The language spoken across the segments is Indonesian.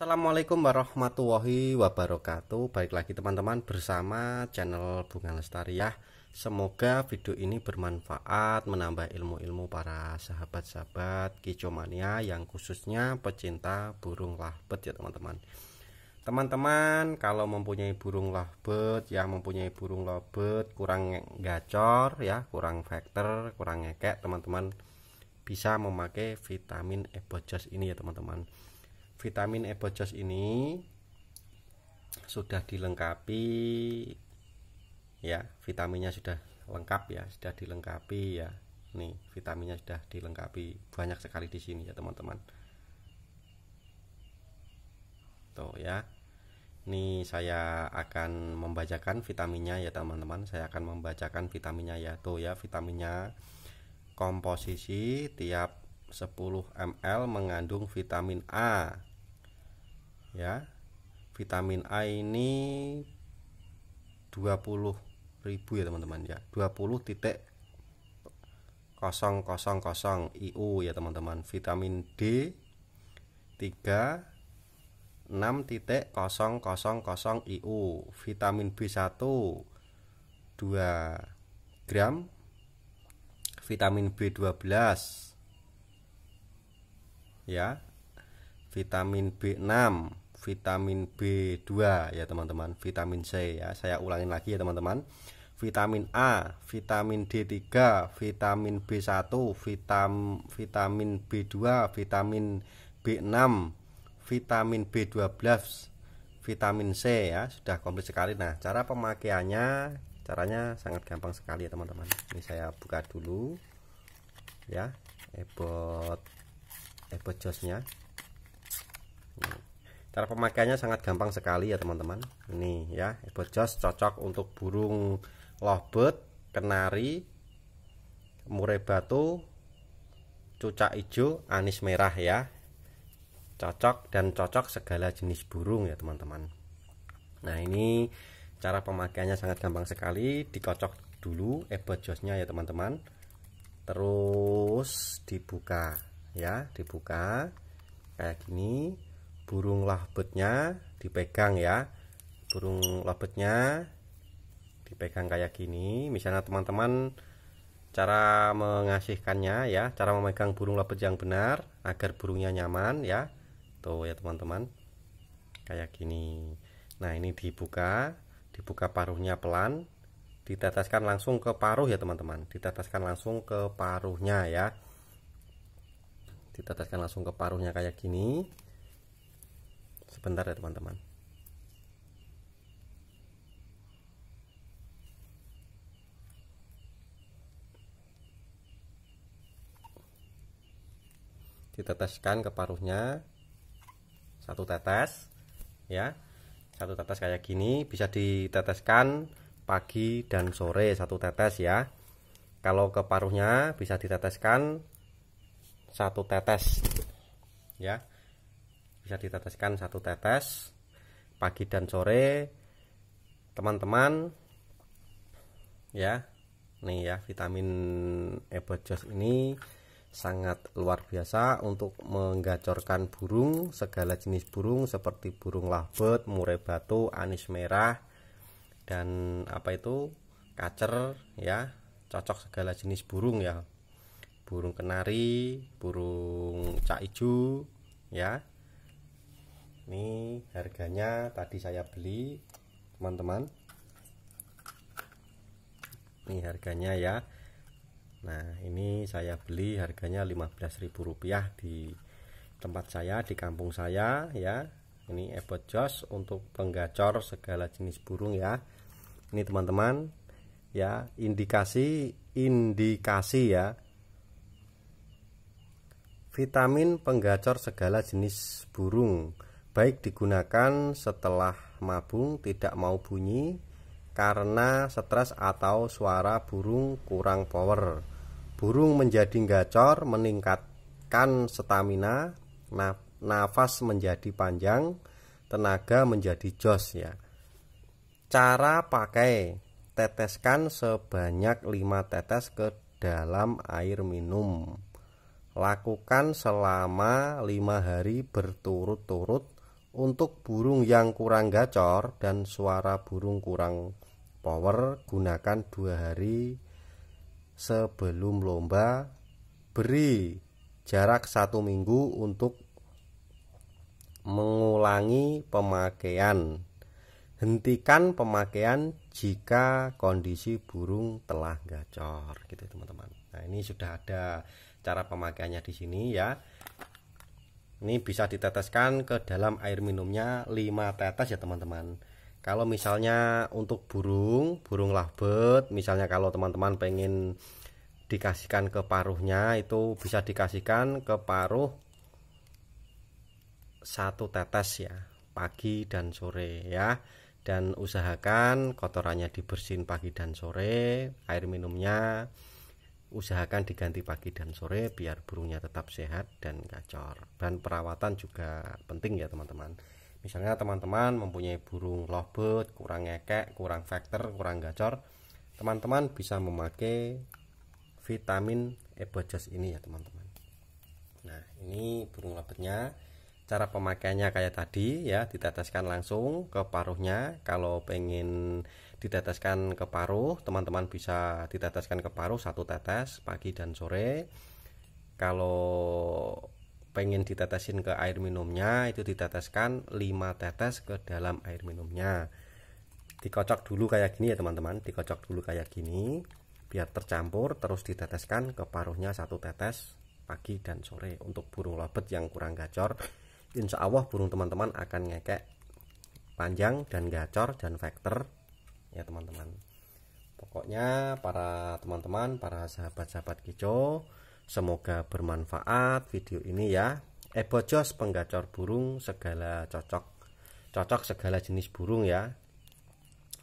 Assalamualaikum warahmatullahi wabarakatuh Baik lagi teman-teman bersama channel Bunga Lestari ya Semoga video ini bermanfaat menambah ilmu-ilmu para sahabat-sahabat kicomania yang khususnya pecinta burung lahbet ya teman-teman Teman-teman kalau mempunyai burung lahbet yang mempunyai burung lahbet kurang gacor ya kurang vektor kurang ngekek teman-teman bisa memakai vitamin ebojos ini ya teman-teman vitamin e ebojos ini sudah dilengkapi ya vitaminnya sudah lengkap ya sudah dilengkapi ya nih vitaminnya sudah dilengkapi banyak sekali di sini ya teman-teman tuh ya ini saya akan membacakan vitaminnya ya teman-teman saya akan membacakan vitaminnya ya tuh ya vitaminnya komposisi tiap 10 ml mengandung vitamin A ya vitamin A ini 20.000 ya teman-teman ya 20 titik 000 IU ya teman-teman vitamin D 3 kosong IU vitamin B1 2 gram vitamin B12 ya vitamin B6, vitamin B2 ya teman-teman, vitamin C ya. Saya ulangin lagi ya teman-teman. Vitamin A, vitamin D3, vitamin B1, vitam, vitamin B2, vitamin B6, vitamin B12, vitamin C ya, sudah komplit sekali. Nah, cara pemakaiannya caranya sangat gampang sekali ya teman-teman. Ini saya buka dulu ya, ebot ebot josnya cara pemakaiannya sangat gampang sekali ya teman-teman ini ya bejos cocok untuk burung lovebird kenari murai batu cucak hijau anis merah ya cocok dan cocok segala jenis burung ya teman-teman nah ini cara pemakaiannya sangat gampang sekali dikocok dulu ebojosnya ya teman-teman terus dibuka ya dibuka kayak gini burung labetnya dipegang ya burung labetnya dipegang kayak gini misalnya teman-teman cara mengasihkannya ya cara memegang burung labet yang benar agar burungnya nyaman ya tuh ya teman-teman kayak gini nah ini dibuka dibuka paruhnya pelan diteteskan langsung ke paruh ya teman-teman diteteskan langsung ke paruhnya ya diteteskan langsung ke paruhnya kayak gini sebentar ya teman-teman diteteskan ke paruhnya satu tetes ya satu tetes kayak gini bisa diteteskan pagi dan sore satu tetes ya kalau ke paruhnya bisa diteteskan satu tetes ya bisa diteteskan satu tetes pagi dan sore teman-teman ya nih ya vitamin ebojos ini sangat luar biasa untuk menggacorkan burung segala jenis burung seperti burung lovebird, murai batu, anis merah dan apa itu kacer ya cocok segala jenis burung ya burung kenari burung cak ijo ya ini harganya tadi saya beli teman-teman ini harganya ya Nah ini saya beli harganya Rp15.000 di tempat saya di kampung saya ya ini ebot jos untuk penggacor segala jenis burung ya ini teman-teman ya indikasi indikasi ya vitamin penggacor segala jenis burung baik digunakan setelah mabung tidak mau bunyi karena stres atau suara burung kurang power. Burung menjadi gacor meningkatkan stamina, nafas menjadi panjang, tenaga menjadi jos ya. Cara pakai teteskan sebanyak 5 tetes ke dalam air minum. Lakukan selama 5 hari berturut-turut untuk burung yang kurang gacor dan suara burung kurang power, gunakan dua hari sebelum lomba. Beri jarak satu minggu untuk mengulangi pemakaian. Hentikan pemakaian jika kondisi burung telah gacor, gitu teman-teman. Nah ini sudah ada cara pemakaiannya di sini ya. Ini bisa diteteskan ke dalam air minumnya 5 tetes ya teman-teman. Kalau misalnya untuk burung, burung labet, misalnya kalau teman-teman pengen dikasihkan ke paruhnya itu bisa dikasihkan ke paruh satu tetes ya pagi dan sore ya dan usahakan kotorannya dibersihin pagi dan sore air minumnya usahakan diganti pagi dan sore biar burungnya tetap sehat dan gacor dan perawatan juga penting ya teman-teman misalnya teman-teman mempunyai burung lovebird kurang ngekek kurang factor kurang gacor teman-teman bisa memakai vitamin ebojas ini ya teman-teman nah ini burung lovebirdnya cara pemakaiannya kayak tadi ya diteteskan langsung ke paruhnya kalau pengen diteteskan ke paruh teman-teman bisa diteteskan ke paruh satu tetes pagi dan sore kalau pengen ditetesin ke air minumnya itu diteteskan 5 tetes ke dalam air minumnya dikocok dulu kayak gini ya teman-teman dikocok dulu kayak gini biar tercampur terus diteteskan ke paruhnya satu tetes pagi dan sore untuk burung lobet yang kurang gacor insya Allah burung teman-teman akan ngekek panjang dan gacor dan vektor ya teman-teman pokoknya para teman-teman para sahabat-sahabat kicau semoga bermanfaat video ini ya ebojos eh, penggacor burung segala cocok cocok segala jenis burung ya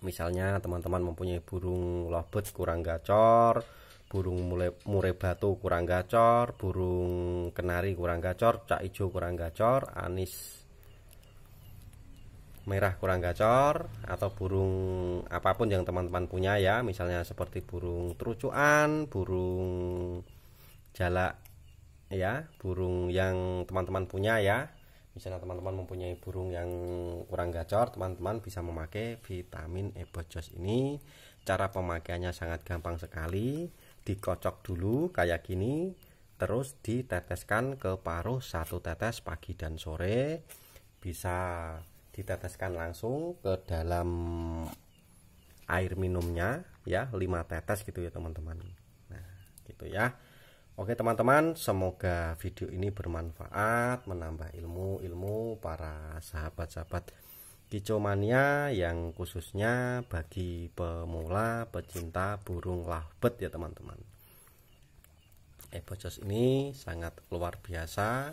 misalnya teman-teman mempunyai burung lovebird kurang gacor burung mulai murai batu kurang gacor burung kenari kurang gacor cak ijo kurang gacor anis merah kurang gacor atau burung apapun yang teman-teman punya ya misalnya seperti burung terucuan burung jalak ya burung yang teman-teman punya ya misalnya teman-teman mempunyai burung yang kurang gacor teman-teman bisa memakai vitamin ebojos ini cara pemakaiannya sangat gampang sekali dikocok dulu kayak gini terus diteteskan ke paruh satu tetes pagi dan sore bisa diteteskan langsung ke dalam air minumnya ya 5 tetes gitu ya teman-teman nah gitu ya Oke teman-teman semoga video ini bermanfaat menambah ilmu-ilmu para sahabat-sahabat kicomania yang khususnya bagi pemula pecinta burung lovebird ya teman-teman Epojos eh, ini sangat luar biasa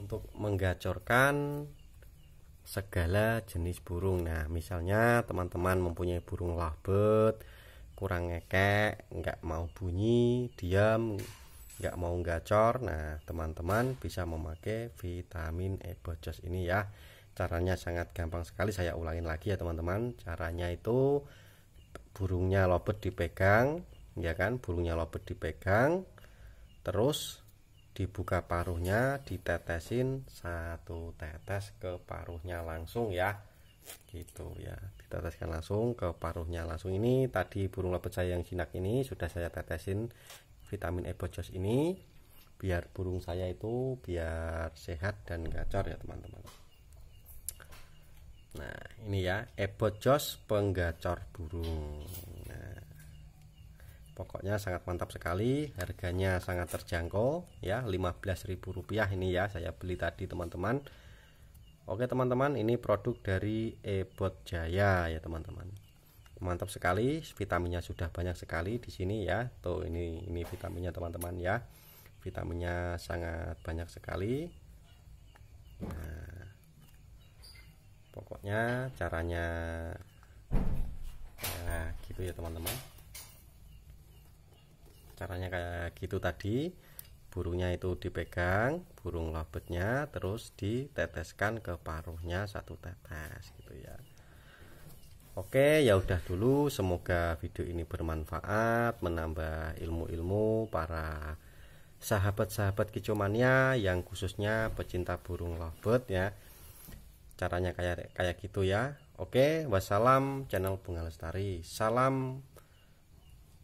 untuk menggacorkan segala jenis burung nah misalnya teman-teman mempunyai burung lovebird kurang ngekek nggak mau bunyi diam nggak mau gacor nah teman-teman bisa memakai vitamin ebojos ini ya caranya sangat gampang sekali saya ulangin lagi ya teman-teman caranya itu burungnya lobet dipegang ya kan burungnya lobet dipegang terus dibuka paruhnya ditetesin satu tetes ke paruhnya langsung ya gitu ya diteteskan langsung ke paruhnya langsung ini tadi burung lobet saya yang jinak ini sudah saya tetesin vitamin e ebojos ini biar burung saya itu biar sehat dan gacor ya teman-teman Nah, ini ya, ebot penggacor burung. Nah, pokoknya sangat mantap sekali, harganya sangat terjangkau ya, Rp15.000 ini ya saya beli tadi teman-teman. Oke teman-teman, ini produk dari Ebot Jaya ya teman-teman. Mantap sekali, vitaminnya sudah banyak sekali di sini ya. Tuh ini ini vitaminnya teman-teman ya. Vitaminnya sangat banyak sekali. Nah, pokoknya caranya nah gitu ya teman-teman caranya kayak gitu tadi burungnya itu dipegang burung labetnya terus diteteskan ke paruhnya satu tetes gitu ya Oke ya udah dulu semoga video ini bermanfaat menambah ilmu-ilmu para sahabat-sahabat kicomania yang khususnya pecinta burung lovebird ya caranya kayak kayak gitu ya oke wassalam channel bunga lestari salam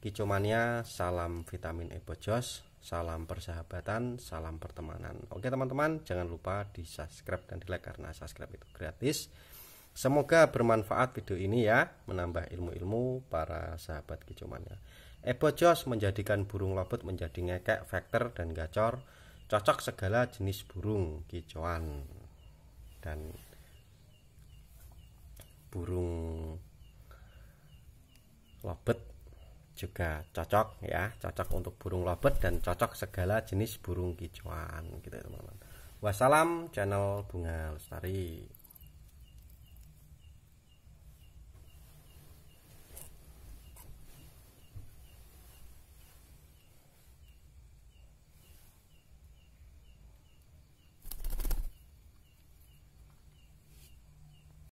kicomania salam vitamin ebojos salam persahabatan salam pertemanan oke teman-teman jangan lupa di subscribe dan di like karena subscribe itu gratis semoga bermanfaat video ini ya menambah ilmu-ilmu para sahabat kicomania ebojos menjadikan burung lobet menjadi ngekek vektor dan gacor cocok segala jenis burung kicauan dan burung lobet juga cocok ya cocok untuk burung lobet dan cocok segala jenis burung kicauan gitu teman-teman wassalam channel bunga lestari